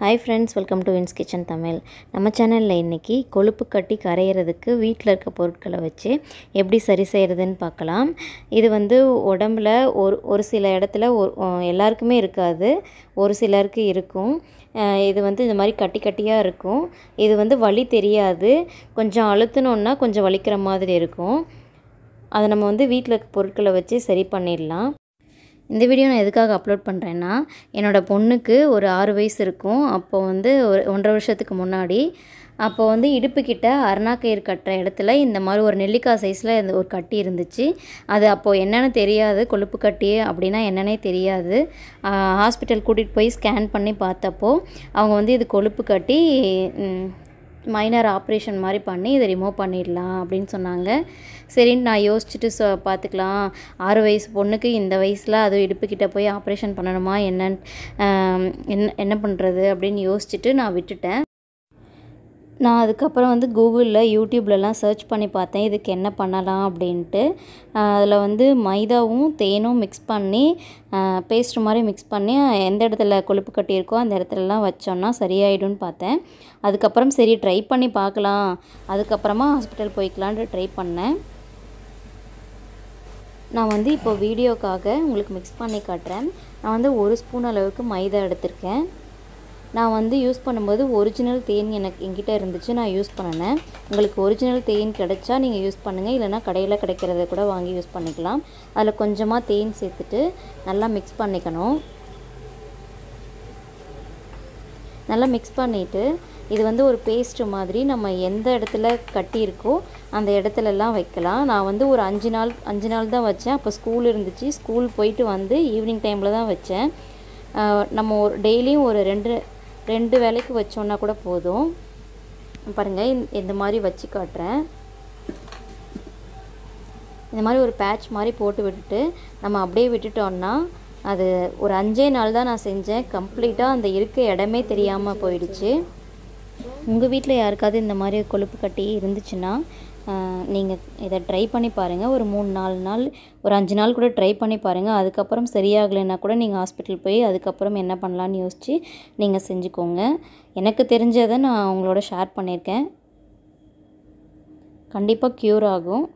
hi friends welcome to Vin's kitchen Tamil நம்ம சேனலில் இன்றைக்கி கொழுப்பு கட்டி கரையிறதுக்கு வீட்டில் இருக்க பொருட்களை வச்சு எப்படி சரி செய்கிறதுன்னு பார்க்கலாம் இது வந்து உடம்புல ஒரு ஒரு சில இடத்துல ஒரு எல்லாருக்குமே இருக்காது ஒரு சிலருக்கு இருக்கும் இது வந்து இந்த மாதிரி கட்டி கட்டியாக இருக்கும் இது வந்து வலி தெரியாது கொஞ்சம் அழுத்தினோன்னா கொஞ்சம் வலிக்கிற மாதிரி இருக்கும் அதை நம்ம வந்து வீட்டில் இருக்க பொருட்களை வச்சு சரி பண்ணிடலாம் இந்த வீடியோ நான் எதுக்காக அப்லோட் பண்ணுறேன்னா என்னோடய பொண்ணுக்கு ஒரு ஆறு வயசு இருக்கும் அப்போ வந்து ஒரு ஒன்றரை வருஷத்துக்கு முன்னாடி அப்போ வந்து இடுப்புக்கிட்ட அருணாக்கயிறு கட்டுற இடத்துல இந்த மாதிரி ஒரு நெல்லிக்காய் சைஸில் இந்த ஒரு கட்டி இருந்துச்சு அது அப்போது என்னென்னு தெரியாது கொழுப்பு கட்டி அப்படின்னா என்னென்னே தெரியாது ஹாஸ்பிட்டல் கூட்டிகிட்டு போய் ஸ்கேன் பண்ணி பார்த்தப்போ அவங்க வந்து இது கொழுப்பு கட்டி மைனர் ஆப்ரேஷன் மாதிரி பண்ணி இதை ரிமூவ் பண்ணிடலாம் அப்படின்னு சொன்னாங்க சரின்னு நான் யோசிச்சுட்டு சொ பார்த்துக்கலாம் ஆறு வயசு பொண்ணுக்கு இந்த வயசில் அதுவும் இடுப்புக்கிட்ட போய் ஆப்ரேஷன் பண்ணணுமா என்னன்னு என்ன என்ன பண்ணுறது அப்படின்னு யோசிச்சுட்டு நான் விட்டுட்டேன் நான் அதுக்கப்புறம் வந்து கூகுளில் யூடியூப்லலாம் சர்ச் பண்ணி பார்த்தேன் இதுக்கு என்ன பண்ணலாம் அப்படின்ட்டு அதில் வந்து மைதாவும் தேனும் மிக்ஸ் பண்ணி பேஸ்ட் மாதிரி மிக்ஸ் பண்ணி எந்த இடத்துல கொழுப்பு கட்டியிருக்கோ அந்த இடத்துலலாம் வச்சோம்னா சரியாயிடும்னு பார்த்தேன் அதுக்கப்புறம் சரி ட்ரை பண்ணி பார்க்கலாம் அதுக்கப்புறமா ஹாஸ்பிட்டல் போய்க்கலான்ட்டு ட்ரை பண்ணேன் நான் வந்து இப்போ வீடியோக்காக உங்களுக்கு மிக்ஸ் பண்ணி காட்டுறேன் நான் வந்து ஒரு ஸ்பூன் அளவுக்கு மைதா எடுத்திருக்கேன் நான் வந்து யூஸ் பண்ணும்போது ஒரிஜினல் தேன் எனக்கு எங்கிட்ட இருந்துச்சு நான் யூஸ் பண்ணினேன் உங்களுக்கு ஒரிஜினல் தேன் கிடச்சா நீங்கள் யூஸ் பண்ணுங்கள் இல்லைனா கடையில் கிடைக்கிறத கூட வாங்கி யூஸ் பண்ணிக்கலாம் அதில் கொஞ்சமாக தேன் சேர்த்துட்டு நல்லா மிக்ஸ் பண்ணிக்கணும் நல்லா மிக்ஸ் பண்ணிவிட்டு இது வந்து ஒரு பேஸ்ட்டு மாதிரி நம்ம எந்த இடத்துல கட்டியிருக்கோ அந்த இடத்துலலாம் வைக்கலாம் நான் வந்து ஒரு அஞ்சு நாள் அஞ்சு நாள் தான் வச்சேன் அப்போ ஸ்கூல் இருந்துச்சு ஸ்கூல் போயிட்டு வந்து ஈவினிங் டைமில் தான் வச்சேன் நம்ம ஒரு டெய்லியும் ஒரு ரெண்டு ரெண்டு வேலைக்கு வச்சோன்னா கூட போதும் பாருங்கள் இந்த மாதிரி வச்சு காட்டுறேன் இந்த மாதிரி ஒரு பேட்ச் மாதிரி போட்டு விட்டுட்டு நம்ம அப்படியே விட்டுட்டோம்னா அது ஒரு அஞ்சே நாள் தான் நான் செஞ்சேன் கம்ப்ளீட்டாக அந்த இருக்க இடமே தெரியாமல் போயிடுச்சு உங்கள் வீட்டில் யாருக்காவது இந்த மாதிரி கொழுப்பு கட்டி இருந்துச்சுன்னா நீங்கள் இதை ட்ரை பண்ணி பாருங்கள் ஒரு மூணு நாலு நாள் ஒரு அஞ்சு நாள் கூட ட்ரை பண்ணி பாருங்கள் அதுக்கப்புறம் சரியாகலைன்னா கூட நீங்கள் ஹாஸ்பிட்டல் போய் அதுக்கப்புறம் என்ன பண்ணலான்னு யோசித்து நீங்கள் செஞ்சுக்கோங்க எனக்கு தெரிஞ்சதை நான் உங்களோட ஷேர் பண்ணியிருக்கேன் கண்டிப்பாக க்யூர் ஆகும்